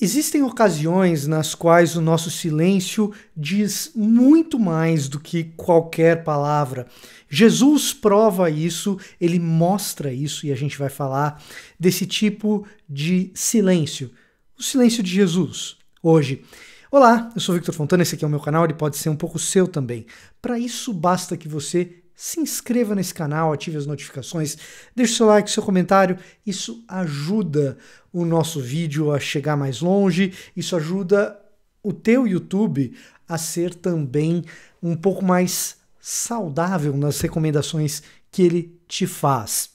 Existem ocasiões nas quais o nosso silêncio diz muito mais do que qualquer palavra. Jesus prova isso, ele mostra isso e a gente vai falar desse tipo de silêncio. O silêncio de Jesus hoje. Olá, eu sou Victor Fontana, esse aqui é o meu canal, ele pode ser um pouco seu também. Para isso basta que você se inscreva nesse canal, ative as notificações, deixe seu like, seu comentário, isso ajuda o nosso vídeo a chegar mais longe. Isso ajuda o teu YouTube a ser também um pouco mais saudável nas recomendações que ele te faz.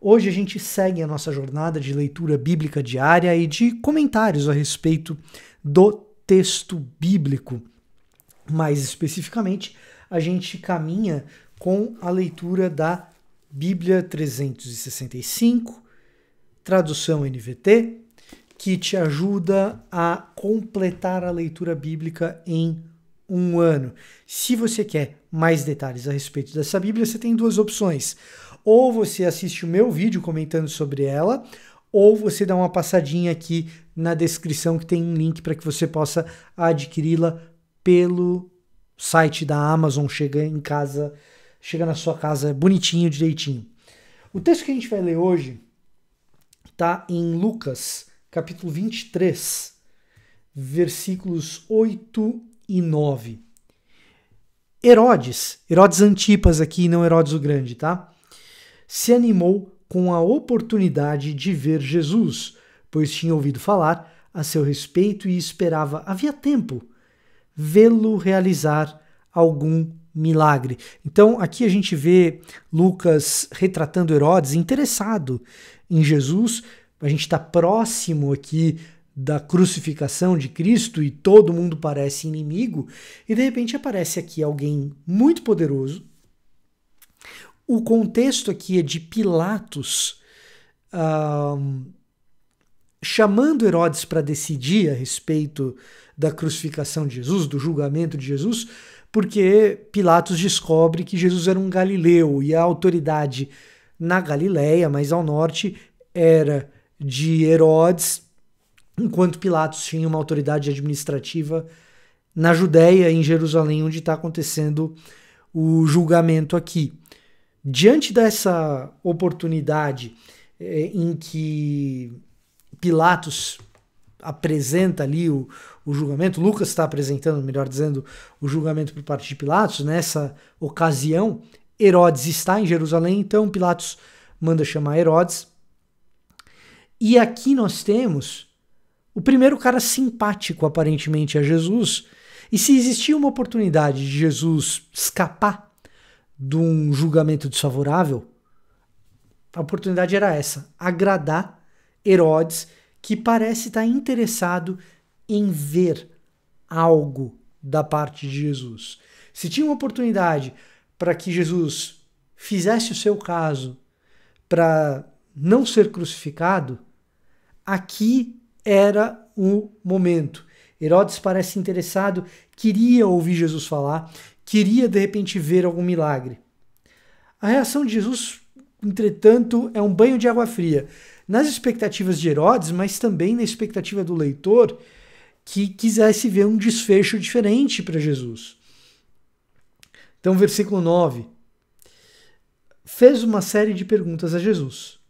Hoje a gente segue a nossa jornada de leitura bíblica diária e de comentários a respeito do texto bíblico. Mais especificamente, a gente caminha com a leitura da Bíblia 365, tradução NVT, que te ajuda a completar a leitura bíblica em um ano. Se você quer mais detalhes a respeito dessa Bíblia, você tem duas opções. Ou você assiste o meu vídeo comentando sobre ela, ou você dá uma passadinha aqui na descrição que tem um link para que você possa adquiri-la pelo site da Amazon, chega em casa, chega na sua casa bonitinho, direitinho. O texto que a gente vai ler hoje está em Lucas, capítulo 23, versículos 8 e 9. Herodes, Herodes Antipas aqui, não Herodes o Grande, tá? Se animou com a oportunidade de ver Jesus, pois tinha ouvido falar a seu respeito e esperava, havia tempo, vê-lo realizar algum milagre. Então aqui a gente vê Lucas retratando Herodes interessado em Jesus. A gente está próximo aqui da crucificação de Cristo e todo mundo parece inimigo. E de repente aparece aqui alguém muito poderoso. O contexto aqui é de Pilatos chamando Herodes para decidir a respeito da crucificação de Jesus, do julgamento de Jesus porque Pilatos descobre que Jesus era um galileu e a autoridade na Galileia, mas ao norte, era de Herodes, enquanto Pilatos tinha uma autoridade administrativa na Judéia, em Jerusalém, onde está acontecendo o julgamento aqui. Diante dessa oportunidade eh, em que Pilatos apresenta ali o, o julgamento. Lucas está apresentando, melhor dizendo, o julgamento por parte de Pilatos. Nessa ocasião, Herodes está em Jerusalém, então Pilatos manda chamar Herodes. E aqui nós temos o primeiro cara simpático, aparentemente, a Jesus. E se existia uma oportunidade de Jesus escapar de um julgamento desfavorável, a oportunidade era essa: agradar Herodes, que parece estar interessado em ver algo da parte de Jesus. Se tinha uma oportunidade para que Jesus fizesse o seu caso para não ser crucificado, aqui era o momento. Herodes parece interessado, queria ouvir Jesus falar, queria de repente ver algum milagre. A reação de Jesus, entretanto, é um banho de água fria. Nas expectativas de Herodes, mas também na expectativa do leitor, que quisesse ver um desfecho diferente para Jesus. Então, versículo 9. Fez uma série de perguntas a Jesus,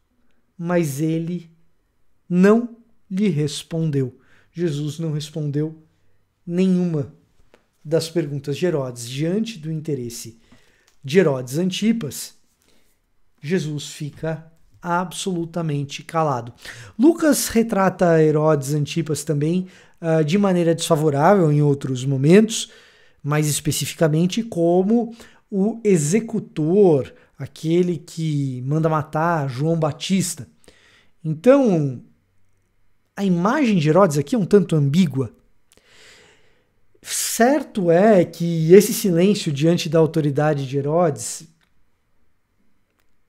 mas ele não lhe respondeu. Jesus não respondeu nenhuma das perguntas de Herodes. Diante do interesse de Herodes Antipas, Jesus fica absolutamente calado. Lucas retrata Herodes Antipas também uh, de maneira desfavorável em outros momentos, mais especificamente como o executor, aquele que manda matar João Batista. Então, a imagem de Herodes aqui é um tanto ambígua. Certo é que esse silêncio diante da autoridade de Herodes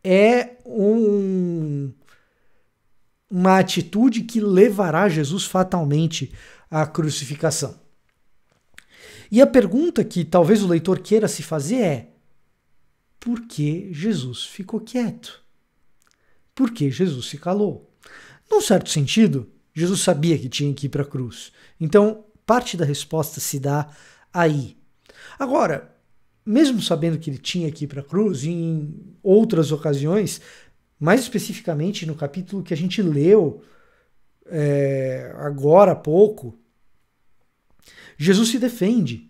é um, uma atitude que levará Jesus fatalmente à crucificação. E a pergunta que talvez o leitor queira se fazer é: por que Jesus ficou quieto? Por que Jesus se calou? Num certo sentido, Jesus sabia que tinha que ir para a cruz. Então, parte da resposta se dá aí. Agora, mesmo sabendo que ele tinha que ir para a cruz, em outras ocasiões, mais especificamente no capítulo que a gente leu é, agora há pouco, Jesus se defende.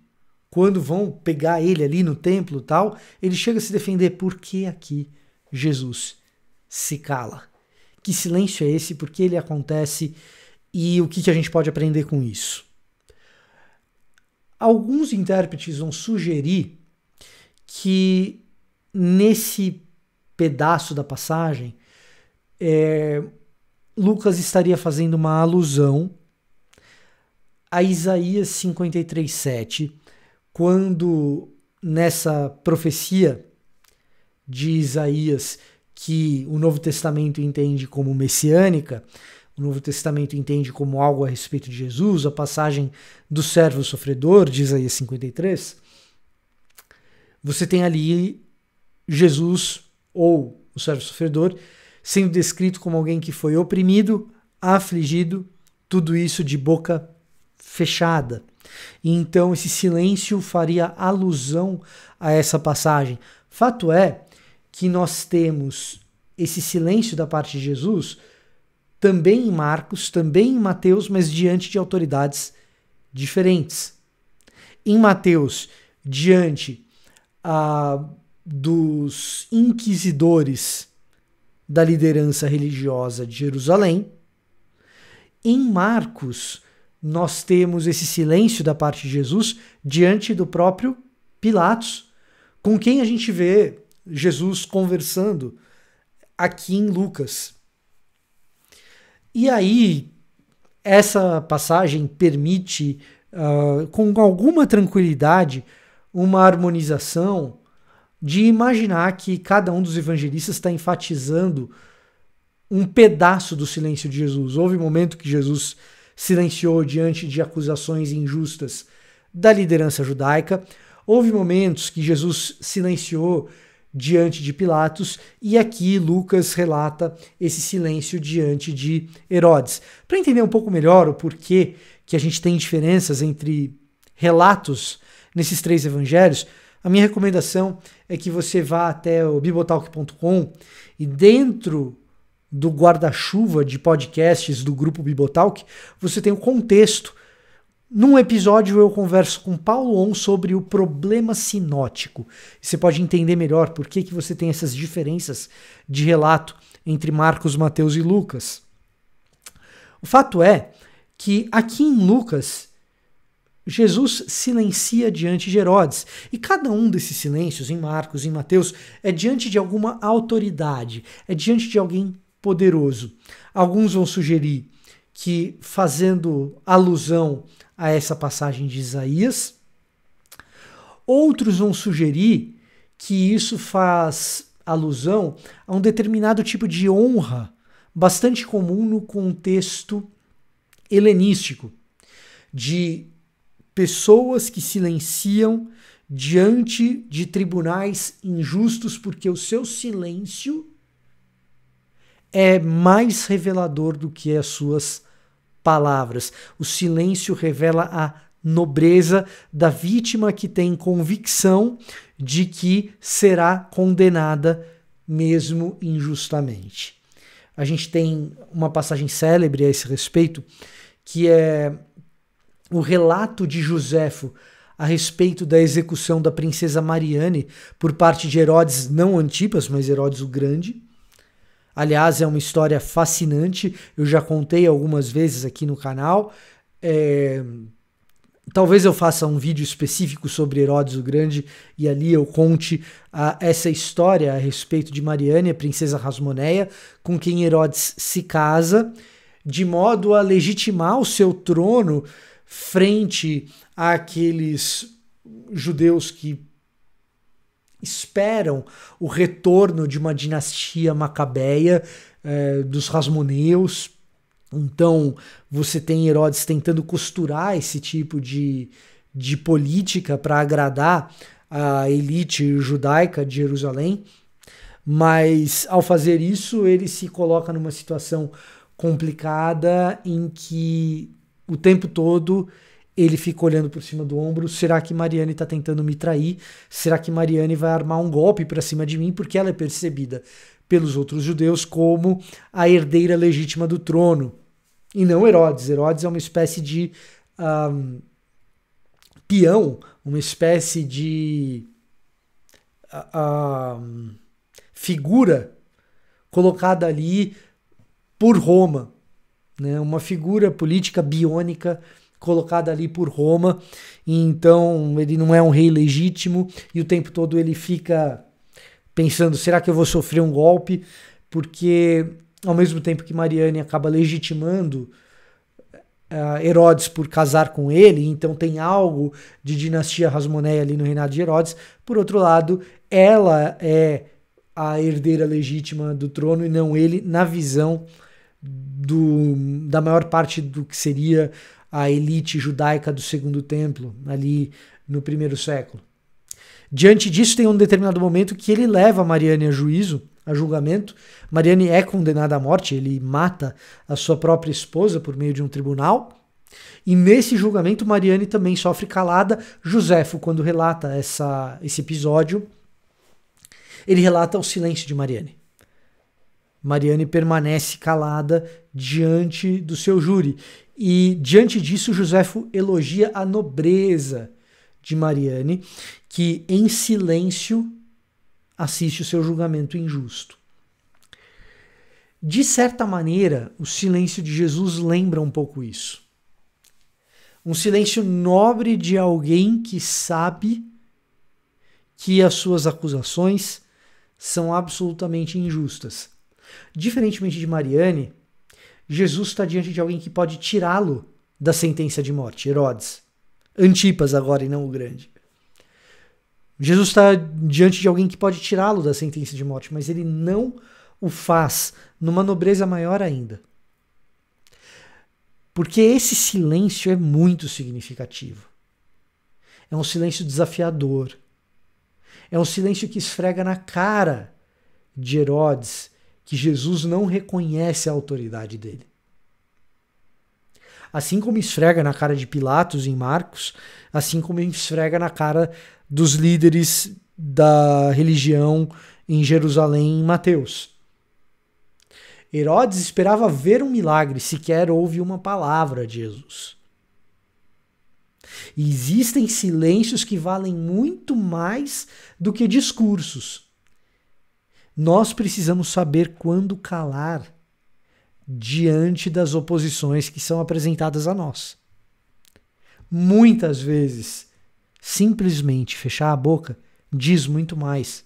Quando vão pegar ele ali no templo tal, ele chega a se defender. porque aqui Jesus se cala? Que silêncio é esse? Por que ele acontece? E o que, que a gente pode aprender com isso? Alguns intérpretes vão sugerir que nesse pedaço da passagem é, Lucas estaria fazendo uma alusão a Isaías 53:7, quando nessa profecia de Isaías que o Novo Testamento entende como messiânica, o Novo Testamento entende como algo a respeito de Jesus, a passagem do servo sofredor de Isaías 53, você tem ali Jesus ou o servo sofredor sendo descrito como alguém que foi oprimido, afligido, tudo isso de boca fechada. E então esse silêncio faria alusão a essa passagem. Fato é que nós temos esse silêncio da parte de Jesus também em Marcos, também em Mateus, mas diante de autoridades diferentes. Em Mateus, diante ah, dos inquisidores da liderança religiosa de Jerusalém. Em Marcos, nós temos esse silêncio da parte de Jesus diante do próprio Pilatos, com quem a gente vê Jesus conversando aqui em Lucas. E aí, essa passagem permite, uh, com alguma tranquilidade, uma harmonização de imaginar que cada um dos evangelistas está enfatizando um pedaço do silêncio de Jesus. Houve um momento que Jesus silenciou diante de acusações injustas da liderança judaica. Houve momentos que Jesus silenciou diante de Pilatos, e aqui Lucas relata esse silêncio diante de Herodes. Para entender um pouco melhor o porquê que a gente tem diferenças entre relatos nesses três evangelhos, a minha recomendação é que você vá até o bibotalk.com e dentro do guarda-chuva de podcasts do grupo Bibotalk, você tem o contexto. Num episódio eu converso com Paulo On sobre o problema sinótico. Você pode entender melhor por que, que você tem essas diferenças de relato entre Marcos, Mateus e Lucas. O fato é que aqui em Lucas Jesus silencia diante de Herodes, e cada um desses silêncios, em Marcos, em Mateus, é diante de alguma autoridade, é diante de alguém poderoso. Alguns vão sugerir que, fazendo alusão a essa passagem de Isaías, outros vão sugerir que isso faz alusão a um determinado tipo de honra bastante comum no contexto helenístico, de pessoas que silenciam diante de tribunais injustos, porque o seu silêncio é mais revelador do que as suas palavras. O silêncio revela a nobreza da vítima que tem convicção de que será condenada mesmo injustamente. A gente tem uma passagem célebre a esse respeito, que é o relato de Joséfo a respeito da execução da princesa Mariane por parte de Herodes, não Antipas, mas Herodes o Grande. Aliás, é uma história fascinante, eu já contei algumas vezes aqui no canal. É... Talvez eu faça um vídeo específico sobre Herodes o Grande e ali eu conte a, ah, essa história a respeito de Mariane, a princesa Rasmoneia, com quem Herodes se casa, de modo a legitimar o seu trono frente àqueles judeus que esperam o retorno de uma dinastia macabeia é, dos Rasmoneus. Então você tem Herodes tentando costurar esse tipo de, de política para agradar a elite judaica de Jerusalém, mas ao fazer isso ele se coloca numa situação complicada em que o tempo todo ele fica olhando por cima do ombro. Será que Mariane está tentando me trair? Será que Mariane vai armar um golpe para cima de mim? Porque ela é percebida pelos outros judeus como a herdeira legítima do trono. E não Herodes. Herodes é uma espécie de um, peão, uma espécie de um, figura colocada ali por Roma né? uma figura política biônica colocada ali por Roma. então ele não é um rei legítimo e o tempo todo ele fica pensando: será que eu vou sofrer um golpe? Porque ao mesmo tempo que Mariane acaba legitimando uh, Herodes por casar com ele, então tem algo de dinastia Rasmoneia ali no reinado de Herodes. Por outro lado, ela é a herdeira legítima do trono e não ele na visão do, da maior parte do que seria a elite judaica do Segundo Templo, ali no primeiro século. Diante disso, tem um determinado momento que ele leva Mariane a juízo, a julgamento. Mariane é condenada à morte, ele mata a sua própria esposa por meio de um tribunal. E nesse julgamento, Mariane também sofre calada. Joséfo, quando relata essa, esse episódio, ele relata o silêncio de Mariane. Mariane permanece calada diante do seu júri. E diante disso, Joséfo elogia a nobreza de Mariane, que em silêncio assiste o seu julgamento injusto. De certa maneira, o silêncio de Jesus lembra um pouco isso. Um silêncio nobre de alguém que sabe que as suas acusações são absolutamente injustas Diferentemente de Mariane, Jesus está diante de alguém que pode tirá-lo da sentença de morte, Herodes. Antipas agora e não o grande. Jesus está diante de alguém que pode tirá-lo da sentença de morte, mas ele não o faz numa nobreza maior ainda. Porque esse silêncio é muito significativo. É um silêncio desafiador. É um silêncio que esfrega na cara de Herodes que Jesus não reconhece a autoridade dele. Assim como esfrega na cara de Pilatos em Marcos, assim como esfrega na cara dos líderes da religião em Jerusalém em Mateus. Herodes esperava ver um milagre, sequer ouve uma palavra de Jesus. E existem silêncios que valem muito mais do que discursos. Nós precisamos saber quando calar diante das oposições que são apresentadas a nós. Muitas vezes, simplesmente fechar a boca diz muito mais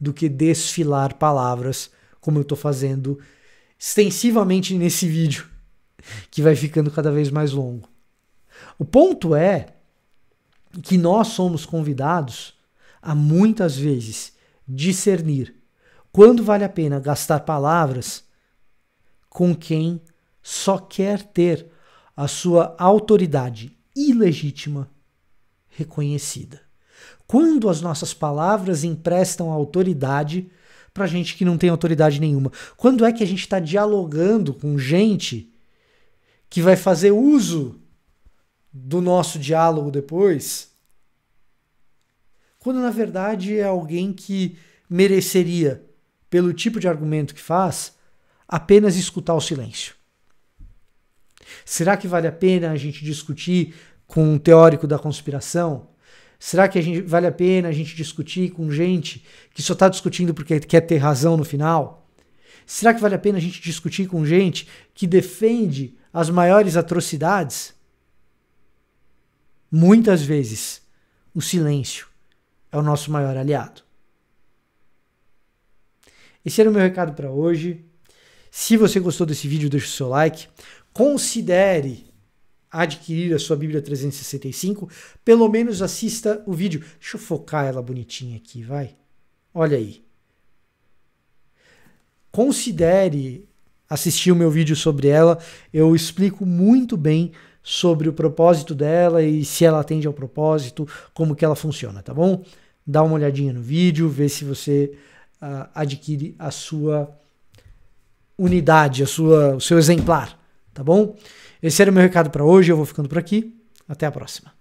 do que desfilar palavras, como eu estou fazendo extensivamente nesse vídeo, que vai ficando cada vez mais longo. O ponto é que nós somos convidados a muitas vezes discernir quando vale a pena gastar palavras com quem só quer ter a sua autoridade ilegítima reconhecida? Quando as nossas palavras emprestam autoridade para gente que não tem autoridade nenhuma? Quando é que a gente está dialogando com gente que vai fazer uso do nosso diálogo depois? Quando na verdade é alguém que mereceria pelo tipo de argumento que faz, apenas escutar o silêncio. Será que vale a pena a gente discutir com um teórico da conspiração? Será que gente, vale a pena a gente discutir com gente que só está discutindo porque quer ter razão no final? Será que vale a pena a gente discutir com gente que defende as maiores atrocidades? Muitas vezes, o silêncio é o nosso maior aliado. Esse era o meu recado para hoje. Se você gostou desse vídeo, deixe o seu like. Considere adquirir a sua Bíblia 365. Pelo menos assista o vídeo. Deixa eu focar ela bonitinha aqui, vai. Olha aí. Considere assistir o meu vídeo sobre ela. Eu explico muito bem sobre o propósito dela e se ela atende ao propósito, como que ela funciona, tá bom? Dá uma olhadinha no vídeo, vê se você uh, adquire a sua unidade, a sua, o seu exemplar, tá bom? Esse era o meu recado para hoje, eu vou ficando por aqui. Até a próxima.